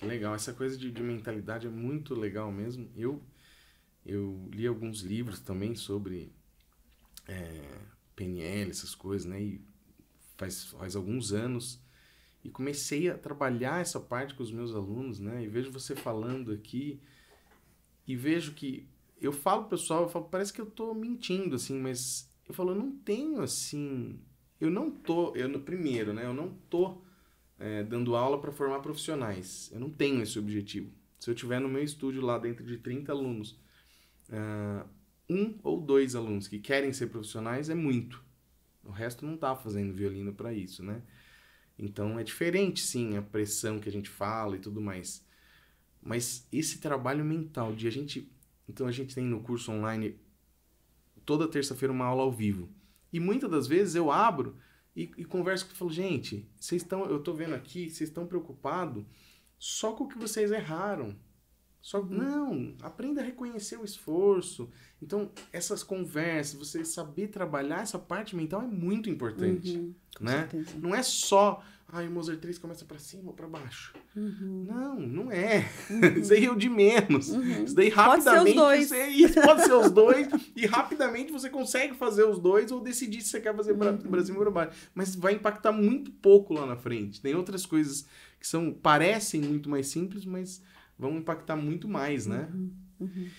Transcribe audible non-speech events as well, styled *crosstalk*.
Que legal, essa coisa de, de mentalidade é muito legal mesmo. Eu, eu li alguns livros também sobre é, PNL, essas coisas, né? E faz, faz alguns anos. E comecei a trabalhar essa parte com os meus alunos, né? E vejo você falando aqui e vejo que eu falo pessoal, eu falo, parece que eu tô mentindo assim, mas eu falo, eu não tenho assim, eu não tô, eu no primeiro, né? Eu não tô é, dando aula para formar profissionais. Eu não tenho esse objetivo. Se eu tiver no meu estúdio lá dentro de 30 alunos, uh, um ou dois alunos que querem ser profissionais é muito. O resto não está fazendo violino para isso, né? Então é diferente, sim, a pressão que a gente fala e tudo mais. Mas esse trabalho mental de a gente. Então a gente tem no curso online toda terça-feira uma aula ao vivo. E muitas das vezes eu abro e, e converso com falo, gente, vocês estão, eu tô vendo aqui, vocês estão preocupados só com o que vocês erraram. Só, não, aprenda a reconhecer o esforço. Então, essas conversas, você saber trabalhar essa parte mental é muito importante, uhum, né? Certeza. Não é só Ai, o Mozart 3 começa para cima ou para baixo. Uhum. Não, não é. Uhum. *laughs* Isso aí é o de menos. Uhum. Isso daí rapidamente pode ser os dois. Você, *laughs* pode ser os dois e rapidamente você consegue fazer os dois ou decidir se você quer fazer uhum. pra, cima ou pra baixo. Mas vai impactar muito pouco lá na frente. Tem outras coisas que são parecem muito mais simples, mas vão impactar muito mais, né? Uhum. uhum.